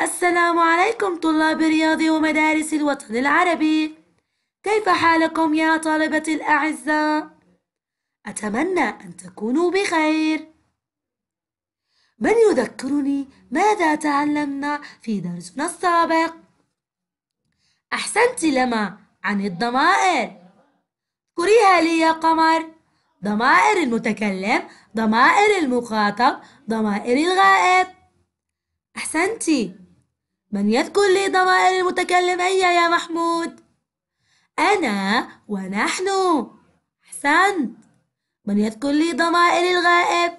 السلام عليكم طلاب الرياض ومدارس الوطن العربي كيف حالكم يا طالبة الأعزاء؟ أتمنى أن تكونوا بخير من يذكرني ماذا تعلمنا في درسنا السابق؟ أحسنت لما عن الضمائر اذكريها لي يا قمر ضمائر المتكلم ضمائر المخاطب ضمائر الغائب أحسنتي من يذكر لي ضمائر المتكلمية يا محمود؟ أنا ونحن أحسنت من يذكر لي ضمائر الغائب؟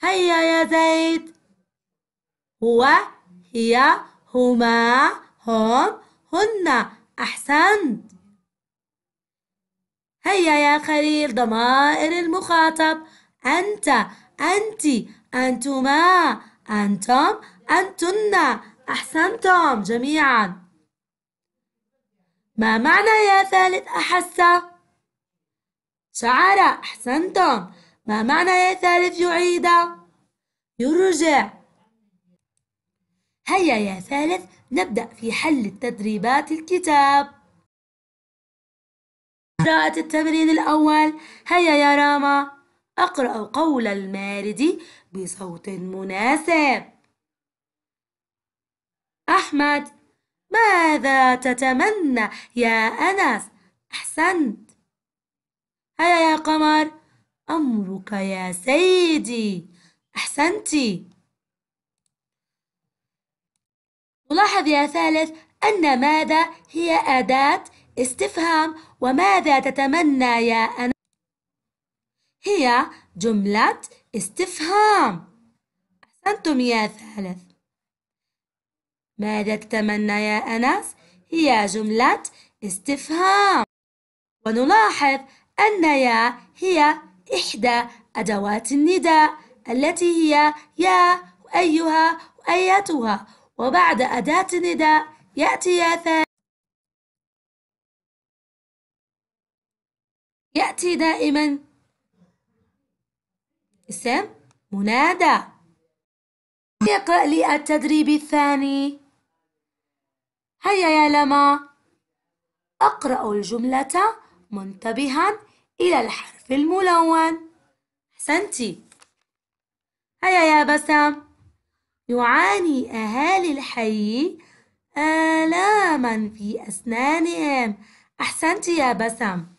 هيا يا زيد هو هي هما هم هن أحسنت هيا يا خليل ضمائر المخاطب أنت أنت أنتما أنتم أنتن أحسنتم جميعا ما معنى يا ثالث أحس؟ شعر أحسنتم ما معنى يا ثالث يعيد؟ يرجع هيا يا ثالث نبدأ في حل التدريبات الكتاب قراءة التمرين الأول هيا يا راما أقرأ قول المارد بصوت مناسب أحمد ماذا تتمنى يا أنس؟ أحسنت هيا يا قمر أمرك يا سيدي أحسنتِ نلاحظ يا ثالث أن ماذا هي أداة استفهام وماذا تتمنى يا أنس؟ هي جملة استفهام أحسنتم يا ثالث ماذا تتمنى يا أنس؟ هي جملة استفهام ونلاحظ أن يا هي إحدى أدوات النداء التي هي يا وأيها وأيتها وبعد أداة النداء يأتي يا ثالث يأتي دائما اسم منادى اقرأ لي التدريب الثاني هيا يا لما أقرأ الجملة منتبها إلى الحرف الملون أحسنتِ هيا يا بسام يعاني أهالي الحي آلاما في أسنانهم أحسنت يا بسام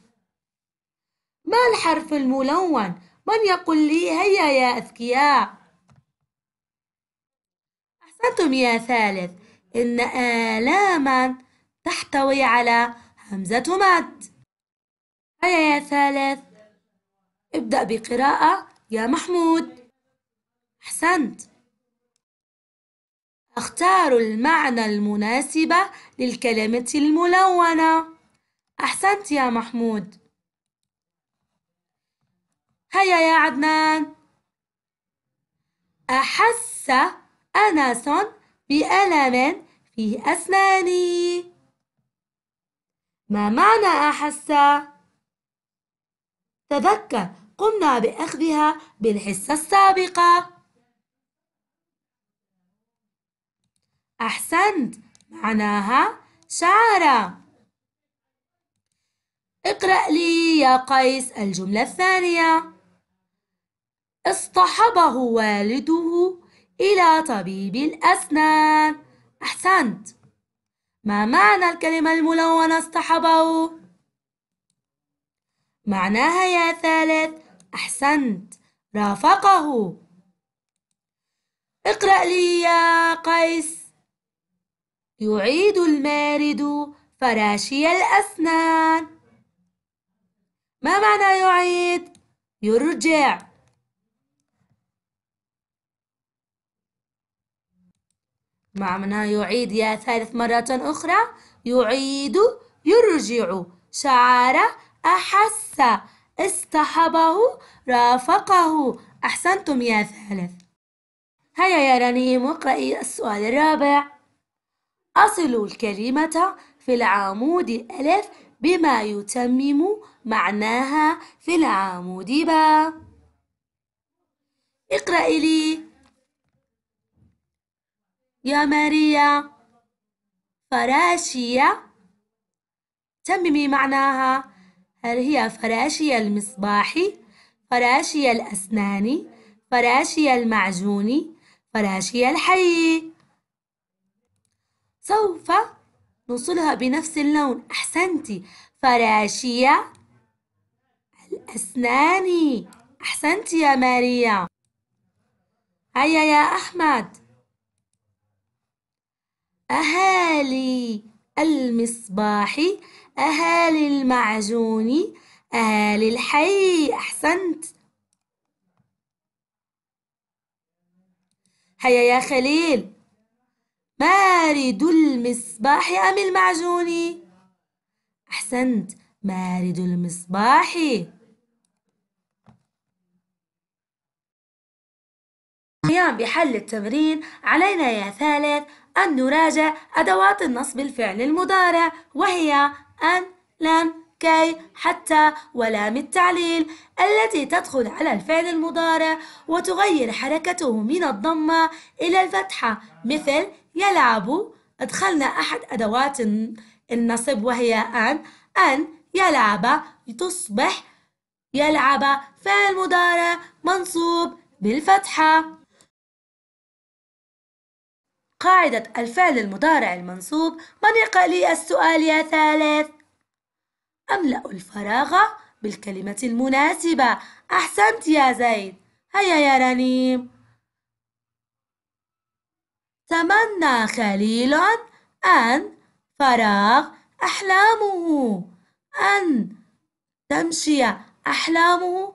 ما الحرف الملون من يقول لي هيا يا أذكياء أحسنتم يا ثالث إن آلاما تحتوي على همزة مد هيا يا ثالث ابدأ بقراءة يا محمود أحسنت أختار المعنى المناسب للكلمة الملونة أحسنت يا محمود هيا يا عدنان أحس أنس بألم في أسناني ما معنى أحس؟ تذكر قمنا بأخذها بالحصة السابقة أحسنت معناها شعر اقرأ لي يا قيس الجملة الثانية اصطحبه والده إلى طبيب الأسنان أحسنت ما معنى الكلمة الملونة اصطحبه؟ معناها يا ثالث أحسنت رافقه اقرأ لي يا قيس يعيد المارد فراشي الأسنان ما معنى يعيد؟ يرجع مع منها يعيد يا ثالث مرة أخرى يعيد يرجع شعر أحس اصطحبه رافقه أحسنتم يا ثالث هيا يا رنيم اقرأي السؤال الرابع أصل الكلمة في العمود ألف بما يتمم معناها في العمود باء اقرأي لي يا ماريا فراشية تممي معناها هل هي فراشية المصباحي فراشية الأسنان فراشية المعجون فراشية الحي سوف نوصلها بنفس اللون أحسنتي فراشية الأسنان أحسنت يا ماريا هيا يا أحمد أهالي المصباح أهالي المعجون أهالي الحي أحسنت هيا يا خليل مارد المصباح أم المعجون أحسنت مارد المصباح قيام بحل التمرين علينا يا ثالث أن نراجع أدوات النصب الفعل المضارع وهي أن لم كي حتى ولام التعليل التي تدخل على الفعل المضارع وتغير حركته من الضمة إلى الفتحة مثل يلعب أدخلنا أحد أدوات النصب وهي أن أن يلعب تصبح يلعب فعل مضارع منصوب بالفتحة قاعدة الفعل المضارع المنصوب من يقرأ لي السؤال يا ثالث؟ أملأ الفراغ بالكلمة المناسبة أحسنت يا زيد هيا يا رنيم تمنى خليل أن فراغ أحلامه أن تمشي أحلامه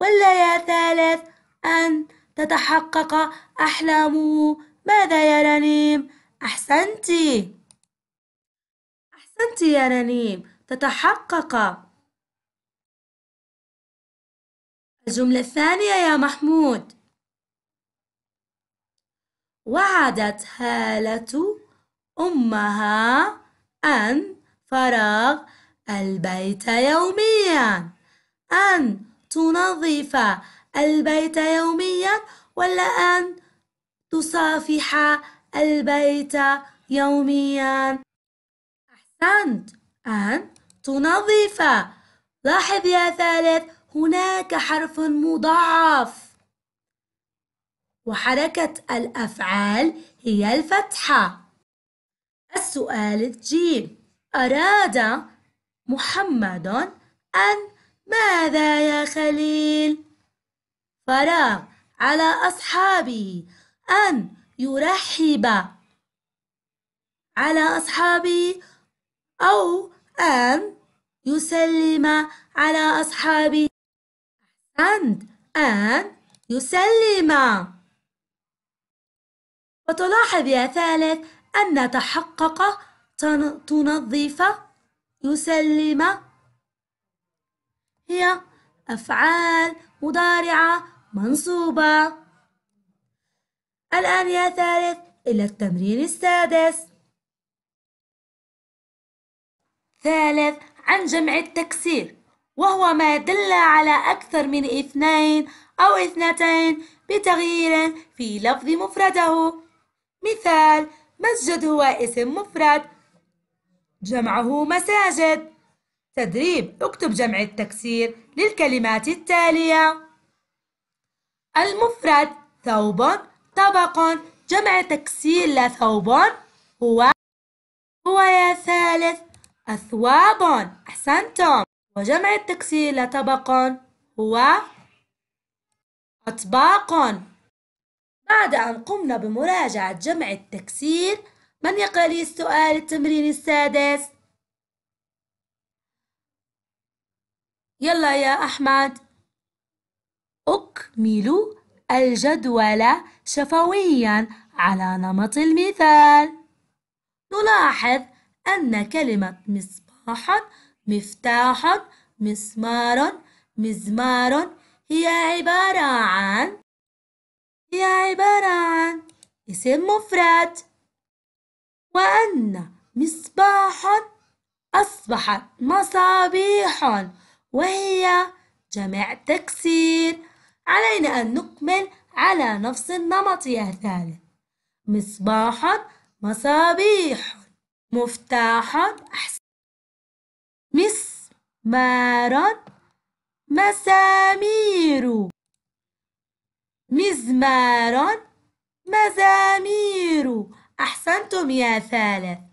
ولا يا ثالث أن تتحقق أحلامه ماذا يا رنيم؟ أحسنتِ أحسنتِ يا رنيم تتحقق الجملة الثانية يا محمود وعدت هالة أمها أن فراغ البيت يوميا أن تنظف البيت يوميا ولا أن تصافح البيت يوميا أحسنت أن تنظف لاحظ يا ثالث هناك حرف مضاعف وحركة الأفعال هي الفتحة السؤال الجيم أراد محمد أن ماذا يا خليل؟ فراغ على أصحابه أن يرحب على أصحابه أو أن يسلم على أصحابه أحسنت أن يسلم وتلاحظ يا ثالث أن تحقق تنظف يسلم هي أفعال مضارعة منصوبة الآن يا ثالث إلى التمرين السادس ثالث عن جمع التكسير وهو ما دل على أكثر من اثنين أو اثنتين بتغيير في لفظ مفرده مثال مسجد هو اسم مفرد جمعه مساجد تدريب اكتب جمع التكسير للكلمات التالية المفرد ثوب طبق جمع تكسير لثوب هو هو يا ثالث أثواب أحسنتم وجمع التكسير لطبق هو أطباق بعد أن قمنا بمراجعة جمع التكسير من يقرأ لي السؤال التمرين السادس؟ يلا يا أحمد أكمل الجدول شفويًا على نمط المثال. نلاحظ أن كلمة مصباح مفتاح مسمار مزمار هي عبارة عن هي عبارة عن اسم مفرد وأن مصباح أصبحت مصابيح وهي جمع تكسير علينا أن نكمل على نفس النمط يا ثالث مصباح مصابيح مفتاح أحسن مسمار مسامير مزمار مزامير أحسنتم يا ثالث